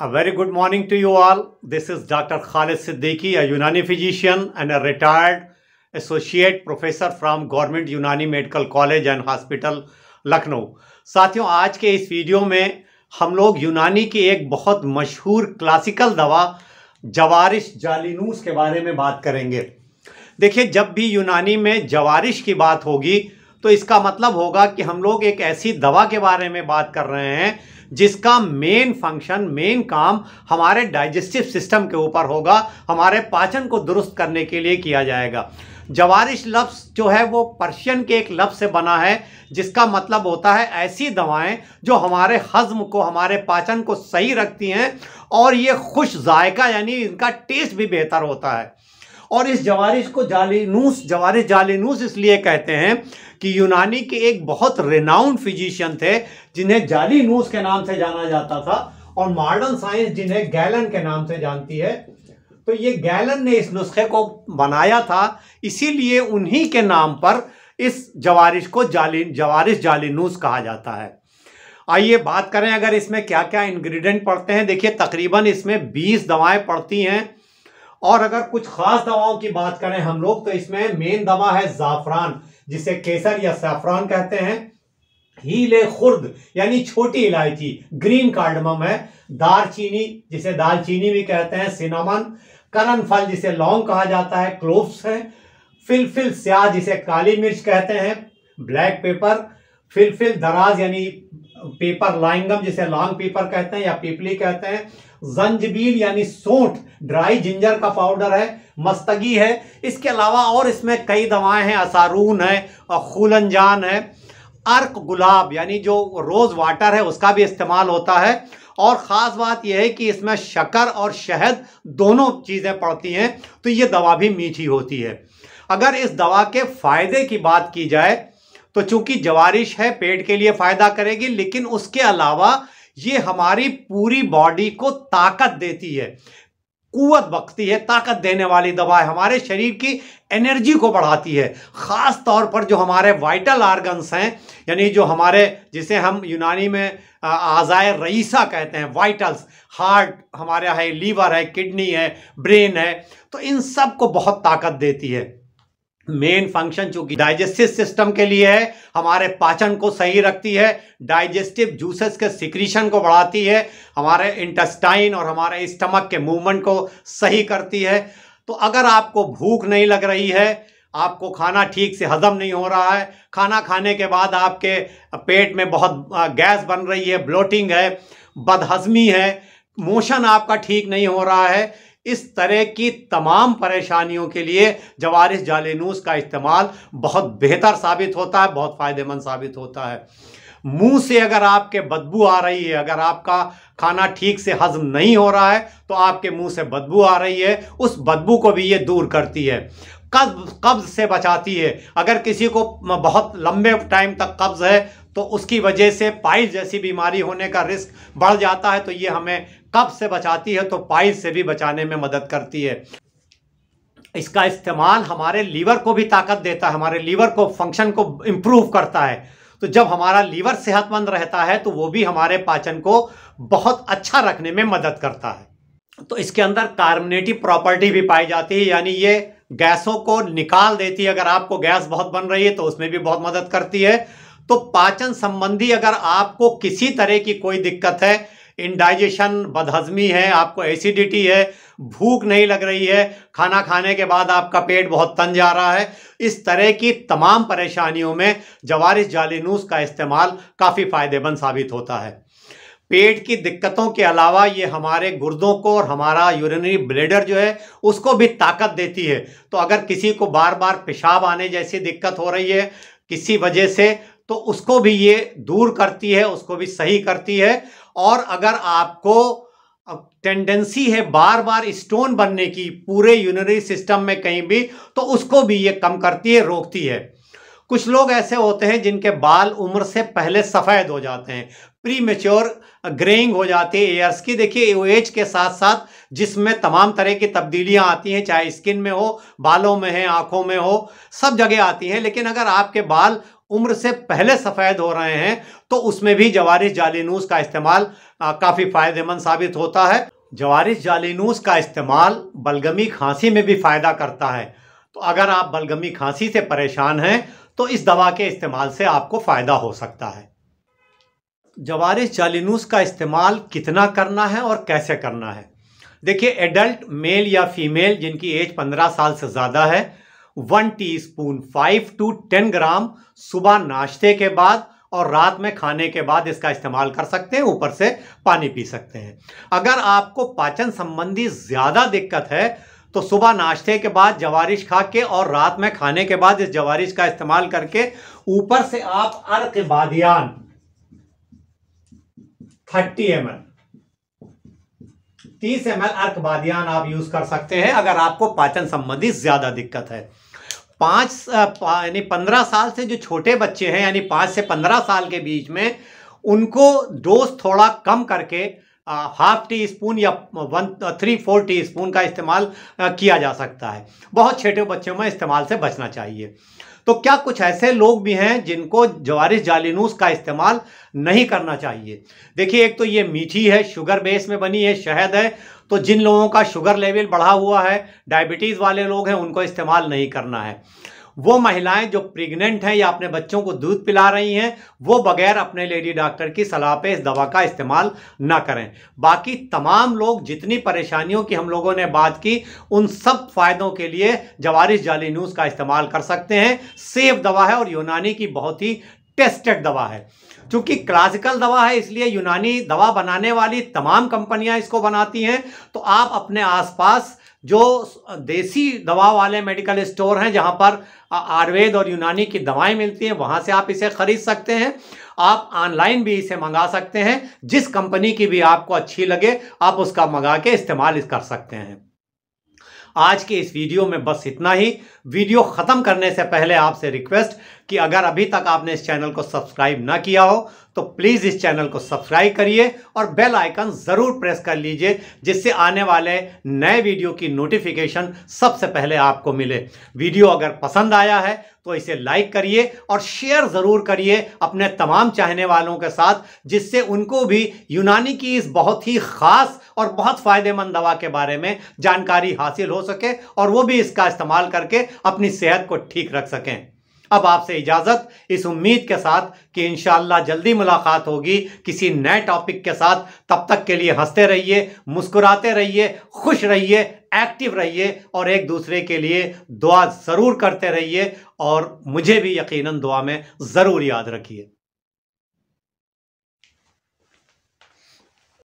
A very good morning to you all. This is Dr. Khalid Siddiqui, a Unani physician and a retired associate professor from Government Unani Medical College and Hospital Lucknow. साथियों आज के इस video में हम लोग यूनानी की एक बहुत मशहूर क्लासिकल दवा जवारिश जालिनूस के बारे में बात करेंगे देखिए जब भी यूनानी में जवारिश की बात होगी तो इसका मतलब होगा कि हम लोग एक ऐसी दवा के बारे में बात कर रहे हैं जिसका मेन फंक्शन मेन काम हमारे डाइजेस्टिव सिस्टम के ऊपर होगा हमारे पाचन को दुरुस्त करने के लिए किया जाएगा जवारिश लफ्स जो है वो पर्शियन के एक लफ्ज़ से बना है जिसका मतलब होता है ऐसी दवाएं जो हमारे हज़म को हमारे पाचन को सही रखती हैं और ये खुश जायका यानी इनका टेस्ट भी बेहतर होता है और इस जवारिश को जालीनूस जवारिश जालीनूस इसलिए कहते हैं कि यूनानी के एक बहुत रेनाउंड फिजिशियन थे जिन्हें जालीनूस के नाम से जाना जाता था और मॉडर्न साइंस जिन्हें गैलन के नाम से जानती है तो ये गैलन ने इस नुस्खे को बनाया था इसीलिए उन्हीं के नाम पर इस जवारिश को जाली जवारिश जालीनूस कहा जाता है आइए बात करें अगर इसमें क्या क्या इंग्रेडिएंट पड़ते हैं देखिए तकरीबन इसमें 20 दवाएं पड़ती हैं और अगर कुछ खास दवाओं की बात करें हम लोग तो इसमें मेन दवा है जाफरान जिसे केसर या सैफरान कहते हैं हीले खुर्द यानी छोटी इलायची ग्रीन कार्डमम है दारचीनी जिसे दालचीनी भी कहते हैं सिनामन करन फल जिसे लौंग कहा जाता है क्लोव्स है फिलफिल स्याह जिसे काली मिर्च कहते हैं ब्लैक पेपर फिलफिल दराज यानी पेपर लाइंगम जिसे लॉन्ग पेपर कहते हैं या पीपली कहते हैं जंजबील यानी सोंठ ड्राई जिंजर का पाउडर है मस्तगी है इसके अलावा और इसमें कई दवाएं हैं असारून है और खूलनजान है अर्क गुलाब यानी जो रोज़ वाटर है उसका भी इस्तेमाल होता है और ख़ास बात यह है कि इसमें शकर और शहद दोनों चीज़ें पड़ती हैं तो ये दवा भी मीठी होती है अगर इस दवा के फ़ायदे की बात की जाए तो चूंकि जवारिश है पेट के लिए फायदा करेगी लेकिन उसके अलावा ये हमारी पूरी बॉडी को ताकत देती है कुत बखती है ताकत देने वाली दवा है हमारे शरीर की एनर्जी को बढ़ाती है ख़ास तौर पर जो हमारे वाइटल आर्गन्स हैं यानी जो हमारे जिसे हम यूनानी में आज़ाय रईसा कहते हैं वाइटल्स हार्ट हमारे है लीवर है किडनी है ब्रेन है तो इन सब को बहुत ताकत देती है मेन फंक्शन चूंकि डाइजेस्टिव सिस्टम के लिए है हमारे पाचन को सही रखती है डाइजेस्टिव जूसेस के सिक्रीशन को बढ़ाती है हमारे इंटेस्टाइन और हमारे स्टमक के मूवमेंट को सही करती है तो अगर आपको भूख नहीं लग रही है आपको खाना ठीक से हजम नहीं हो रहा है खाना खाने के बाद आपके पेट में बहुत गैस बन रही है ब्लोटिंग है बदहजमी है मोशन आपका ठीक नहीं हो रहा है इस तरह की तमाम परेशानियों के लिए जवारिस जालेनूस का इस्तेमाल बहुत बेहतर साबित होता है बहुत फ़ायदेमंद साबित होता है मुंह से अगर आपके बदबू आ रही है अगर आपका खाना ठीक से हजम नहीं हो रहा है तो आपके मुंह से बदबू आ रही है उस बदबू को भी ये दूर करती है कब्ज कब्ज से बचाती है अगर किसी को बहुत लंबे टाइम तक कब्ज है तो उसकी वजह से पाइल जैसी बीमारी होने का रिस्क बढ़ जाता है तो ये हमें कब से बचाती है तो पाइल से भी बचाने में मदद करती है इसका इस्तेमाल हमारे लीवर को भी ताकत देता है हमारे लीवर को फंक्शन को इम्प्रूव करता है तो जब हमारा लीवर सेहतमंद रहता है तो वो भी हमारे पाचन को बहुत अच्छा रखने में मदद करता है तो इसके अंदर कार्बनेटिव प्रॉपर्टी भी पाई जाती है यानी ये गैसों को निकाल देती है अगर आपको गैस बहुत बन रही है तो उसमें भी बहुत मदद करती है तो पाचन संबंधी अगर आपको किसी तरह की कोई दिक्कत है इंडाइजेशन बदहजमी है आपको एसिडिटी है भूख नहीं लग रही है खाना खाने के बाद आपका पेट बहुत तन जा रहा है इस तरह की तमाम परेशानियों में जवारिस जालिनूस का इस्तेमाल काफ़ी फ़ायदेमंद साबित होता है पेट की दिक्कतों के अलावा ये हमारे गुर्दों को और हमारा यूरिनरी ब्लेडर जो है उसको भी ताकत देती है तो अगर किसी को बार बार पेशाब आने जैसी दिक्कत हो रही है किसी वजह से तो उसको भी ये दूर करती है उसको भी सही करती है और अगर आपको टेंडेंसी है बार बार स्टोन बनने की पूरे यूनरी सिस्टम में कहीं भी तो उसको भी ये कम करती है रोकती है कुछ लोग ऐसे होते हैं जिनके बाल उम्र से पहले सफ़ेद हो जाते हैं प्री मेच्योर ग्रेइंग हो जाती है एयर्स की देखिए एज के साथ साथ जिसमें तमाम तरह की तब्दीलियां आती हैं चाहे स्किन में हो बालों में है आंखों में हो सब जगह आती हैं लेकिन अगर आपके बाल उम्र से पहले सफ़ेद हो रहे हैं तो उसमें भी जवारिश जालीनूस का इस्तेमाल काफ़ी फ़ायदेमंद साबित होता है जवारिश जालीनूस का इस्तेमाल बलगमी खांसी में भी फ़ायदा करता है तो अगर आप बलगमी खांसी से परेशान हैं तो इस दवा के इस्तेमाल से आपको फ़ायदा हो सकता है जवारिश जालीनूस का इस्तेमाल कितना करना है और कैसे करना है देखिए एडल्ट मेल या फीमेल जिनकी एज 15 साल से ज़्यादा है one teaspoon five to ten gram सुबह नाश्ते के बाद और रात में खाने के बाद इसका इस्तेमाल कर सकते हैं ऊपर से पानी पी सकते हैं अगर आपको पाचन संबंधी ज़्यादा दिक्कत है तो सुबह नाश्ते के बाद जवारिश खा के और रात में खाने के बाद इस जवारिश का इस्तेमाल करके ऊपर से आप अर्क बादियान थर्टी एम एल तीस एम एल अर्कबादियान आप यूज कर सकते हैं अगर आपको पाचन संबंधी ज्यादा दिक्कत है पाँच यानी पंद्रह साल से जो छोटे बच्चे हैं यानी पाँच से पंद्रह साल के बीच में उनको डोज थोड़ा कम करके हाफ टी स्पून या one three four teaspoon का इस्तेमाल किया जा सकता है बहुत छोटे बच्चों में इस्तेमाल से बचना चाहिए तो क्या कुछ ऐसे लोग भी हैं जिनको जवारिस जालिनूस का इस्तेमाल नहीं करना चाहिए देखिए एक तो ये मीठी है शुगर बेस में बनी है शहद है तो जिन लोगों का शुगर लेवल बढ़ा हुआ है डायबिटीज़ वाले लोग हैं उनको इस्तेमाल नहीं करना है वो महिलाएं जो प्रेग्नेंट हैं या अपने बच्चों को दूध पिला रही हैं वो बगैर अपने लेडी डॉक्टर की सलाह पे इस दवा का इस्तेमाल ना करें बाकी तमाम लोग जितनी परेशानियों की हम लोगों ने बात की उन सब फायदों के लिए जवारिश जाली न्यूज़ का इस्तेमाल कर सकते हैं सेफ दवा है और यूनानी की बहुत ही टेस्टेड दवा है चूंकि क्लासिकल दवा है इसलिए यूनानी दवा बनाने वाली तमाम कंपनियां इसको बनाती हैं तो आप अपने आसपास जो देसी दवा वाले मेडिकल स्टोर हैं जहां पर आयुर्वेद और यूनानी की दवाएं मिलती हैं वहां से आप इसे खरीद सकते हैं आप ऑनलाइन भी इसे मंगा सकते हैं जिस कंपनी की भी आपको अच्छी लगे आप उसका मंगा के इस्तेमाल कर सकते हैं आज के इस वीडियो में बस इतना ही वीडियो ख़त्म करने से पहले आपसे रिक्वेस्ट कि अगर अभी तक आपने इस चैनल को सब्सक्राइब ना किया हो तो प्लीज़ इस चैनल को सब्सक्राइब करिए और बेल आइकन ज़रूर प्रेस कर लीजिए जिससे आने वाले नए वीडियो की नोटिफिकेशन सबसे पहले आपको मिले वीडियो अगर पसंद आया है तो इसे लाइक करिए और शेयर ज़रूर करिए अपने तमाम चाहने वालों के साथ जिससे उनको भी यूनानी की इस बहुत ही ख़ास और बहुत फ़ायदेमंद दवा के बारे में जानकारी हासिल हो सके और वो भी इसका इस्तेमाल करके अपनी सेहत को ठीक रख सकें अब आपसे इजाज़त इस उम्मीद के साथ कि इन जल्दी मुलाकात होगी किसी नए टॉपिक के साथ तब तक के लिए हंसते रहिए मुस्कुराते रहिए खुश रहिए एक्टिव रहिए और एक दूसरे के लिए दुआ ज़रूर करते रहिए और मुझे भी यकीनन दुआ में ज़रूर याद रखिए